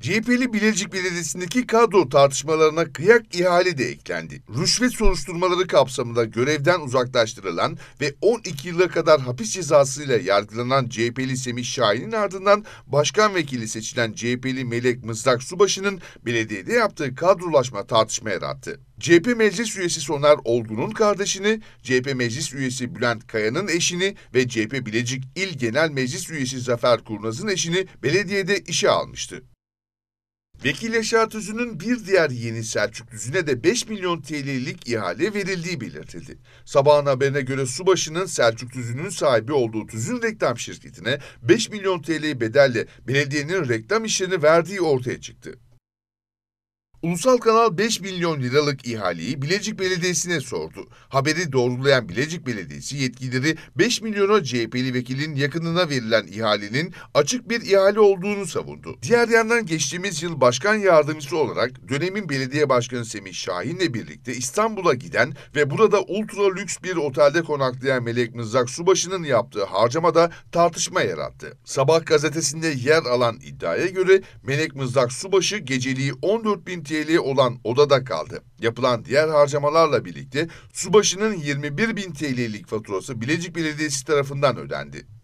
CHP'li Bilecik Belediyesi'ndeki kadro tartışmalarına kıyak ihale de eklendi. Rüşvet soruşturmaları kapsamında görevden uzaklaştırılan ve 12 yıla kadar hapis cezasıyla yargılanan CHP'li Semih Şahin'in ardından başkan vekili seçilen CHP'li Melek Mızrak Subaşı'nın belediyede yaptığı kadrolaşma tartışma yarattı. CHP Meclis Üyesi Soner Olgun'un kardeşini, CHP Meclis Üyesi Bülent Kaya'nın eşini ve CHP Bilecik İl Genel Meclis Üyesi Zafer Kurnaz'ın eşini belediyede işe almıştı. Vekil Yaşar Tüzün'ün bir diğer yeni Selçuk Düzü'ne de 5 milyon TL'lik ihale verildiği belirtildi. Sabahın haberine göre Subaşı'nın Selçuk Tüzün'ün sahibi olduğu Tüzün Reklam Şirketi'ne 5 milyon TL bedelle belediyenin reklam işlerini verdiği ortaya çıktı. Ulusal Kanal 5 milyon liralık ihaleyi Bilecik Belediyesi'ne sordu. Haberi doğrulayan Bilecik Belediyesi yetkilileri 5 milyona CHP'li vekilin yakınına verilen ihalenin açık bir ihale olduğunu savundu. Diğer yandan geçtiğimiz yıl başkan yardımcısı olarak dönemin belediye başkanı Semih Şahin'le birlikte İstanbul'a giden ve burada ultra lüks bir otelde konaklayan Melek Mızrak Subaşı'nın yaptığı harcama da tartışma yarattı. Sabah gazetesinde yer alan iddiaya göre Melek Mızrak Subaşı geceliği 14 bin Tl'ye olan odada kaldı. Yapılan diğer harcamalarla birlikte subaşının 21 bin TL'lik faturası Bilecik Belediyesi tarafından ödendi.